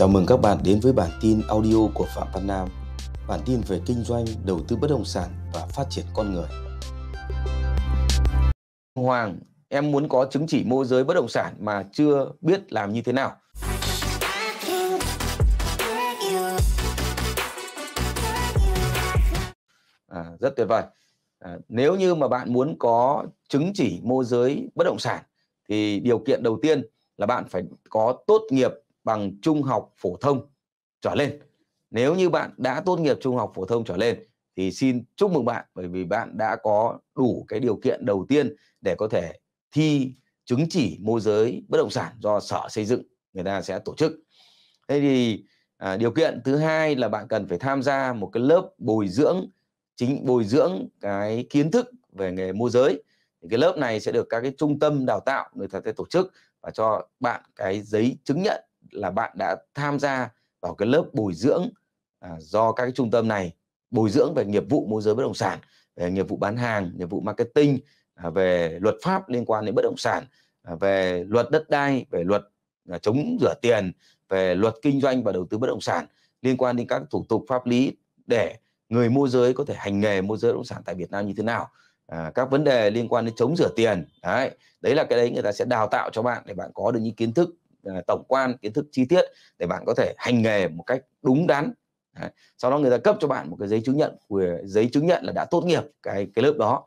Chào mừng các bạn đến với bản tin audio của Phạm Văn Nam. Bản tin về kinh doanh, đầu tư bất động sản và phát triển con người. Hoàng, em muốn có chứng chỉ môi giới bất động sản mà chưa biết làm như thế nào. À, rất tuyệt vời. À, nếu như mà bạn muốn có chứng chỉ môi giới bất động sản thì điều kiện đầu tiên là bạn phải có tốt nghiệp bằng trung học phổ thông trở lên. Nếu như bạn đã tốt nghiệp trung học phổ thông trở lên thì xin chúc mừng bạn bởi vì bạn đã có đủ cái điều kiện đầu tiên để có thể thi chứng chỉ môi giới bất động sản do sở xây dựng người ta sẽ tổ chức. Thế thì à, điều kiện thứ hai là bạn cần phải tham gia một cái lớp bồi dưỡng chính bồi dưỡng cái kiến thức về nghề môi giới. Thì cái lớp này sẽ được các cái trung tâm đào tạo người ta sẽ tổ chức và cho bạn cái giấy chứng nhận là bạn đã tham gia vào cái lớp bồi dưỡng à, do các cái trung tâm này bồi dưỡng về nghiệp vụ môi giới bất động sản về nghiệp vụ bán hàng nghiệp vụ marketing à, về luật pháp liên quan đến bất động sản à, về luật đất đai về luật à, chống rửa tiền về luật kinh doanh và đầu tư bất động sản liên quan đến các thủ tục pháp lý để người môi giới có thể hành nghề môi giới bất động sản tại Việt Nam như thế nào à, các vấn đề liên quan đến chống rửa tiền đấy đấy là cái đấy người ta sẽ đào tạo cho bạn để bạn có được những kiến thức À, tổng quan kiến thức chi tiết để bạn có thể hành nghề một cách đúng đắn Đấy. sau đó người ta cấp cho bạn một cái giấy chứng nhận của giấy chứng nhận là đã tốt nghiệp cái cái lớp đó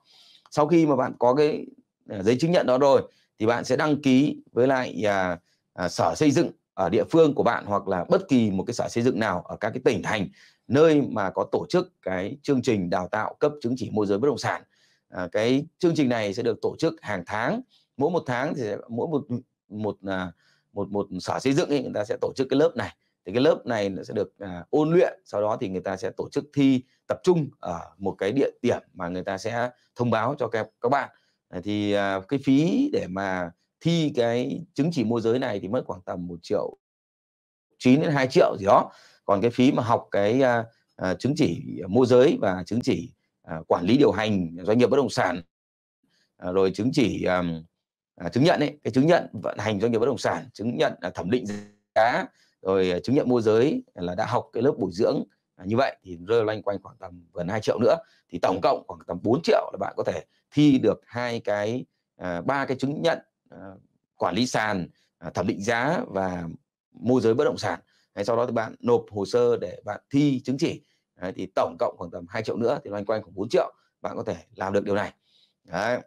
sau khi mà bạn có cái à, giấy chứng nhận đó rồi thì bạn sẽ đăng ký với lại à, à, sở xây dựng ở địa phương của bạn hoặc là bất kỳ một cái sở xây dựng nào ở các cái tỉnh thành nơi mà có tổ chức cái chương trình đào tạo cấp chứng chỉ môi giới bất động sản à, cái chương trình này sẽ được tổ chức hàng tháng mỗi một tháng thì mỗi một một à, một một sở xây dựng ấy, người ta sẽ tổ chức cái lớp này thì cái lớp này nó sẽ được à, ôn luyện sau đó thì người ta sẽ tổ chức thi tập trung ở một cái địa điểm mà người ta sẽ thông báo cho các các bạn à, thì à, cái phí để mà thi cái chứng chỉ môi giới này thì mất khoảng tầm một triệu 9 đến 2 triệu gì đó còn cái phí mà học cái à, à, chứng chỉ môi giới và chứng chỉ à, quản lý điều hành doanh nghiệp bất động sản à, rồi chứng chỉ à, à, chứng nhận ấy, cái chứng nhận vận hành doanh nghiệp bất động sản chứng nhận à, thẩm định giá rồi à, chứng nhận môi giới là đã học cái lớp bồi dưỡng à, như vậy thì rơi loanh quanh khoảng tầm gần 2 triệu nữa thì tổng cộng khoảng tầm 4 triệu là bạn có thể thi được hai cái à, ba à, cái chứng nhận à, quản lý sàn à, thẩm định giá và môi giới bất động sản Đấy, sau đó thì bạn nộp hồ sơ để bạn thi chứng chỉ Đấy, thì tổng cộng khoảng tầm 2 triệu nữa thì loanh quanh khoảng 4 triệu bạn có thể làm được điều này Đấy.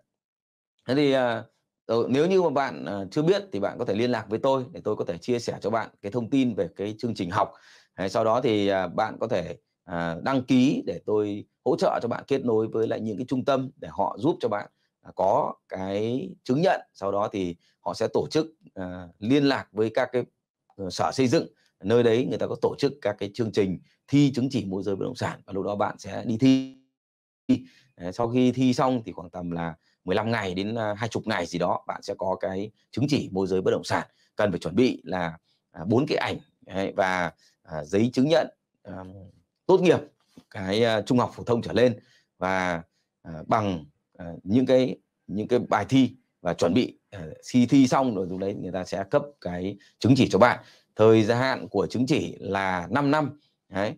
thế thì à, rồi ờ, nếu như mà bạn ờ, chưa biết thì bạn có thể liên lạc với tôi để tôi có thể chia sẻ cho bạn cái thông tin về cái chương trình học sau đó thì à, bạn có thể à, đăng ký để tôi hỗ trợ cho bạn kết nối với lại những cái trung tâm để họ giúp cho bạn à, có cái chứng nhận sau đó thì họ sẽ tổ chức liên lạc với các cái ờ, sở xây dựng nơi đấy người ta có tổ chức các cái chương trình thi chứng chỉ môi giới bất động sản và lúc đó bạn sẽ đi thi sau khi thi xong thì khoảng tầm là 15 ngày đến 20 à, ngày gì đó bạn sẽ có cái chứng chỉ môi giới bất động sản cần phải chuẩn bị là à, bốn cái ảnh và à, giấy chứng nhận tốt nghiệp cái trung học phổ thông trở lên và bằng những cái những cái bài thi và chuẩn bị khi thi xong rồi lúc đấy người ta sẽ cấp cái chứng chỉ cho bạn thời gian hạn của chứng chỉ là 5 năm đấy.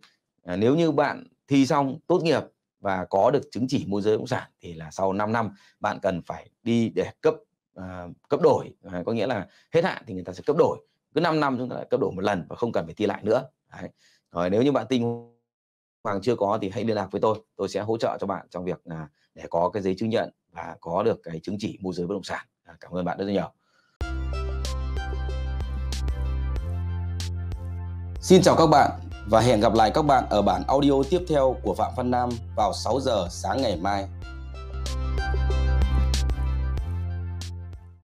nếu như bạn thi xong tốt nghiệp và có được chứng chỉ môi giới bất động sản thì là sau 5 năm bạn cần phải đi để cấp uh, cấp đổi à, có nghĩa là hết hạn thì người ta sẽ cấp đổi cứ 5 năm chúng ta lại cấp đổi một lần và không cần phải thi lại nữa Đấy. rồi nếu như bạn tin hoàng chưa có thì hãy liên lạc với tôi tôi sẽ hỗ trợ cho bạn trong việc là để có cái giấy chứng nhận và có được cái chứng chỉ môi giới bất động sản à, cảm ơn bạn rất nhiều Xin chào các bạn và hẹn gặp lại các bạn ở bản audio tiếp theo của Phạm Văn Nam vào 6 giờ sáng ngày mai.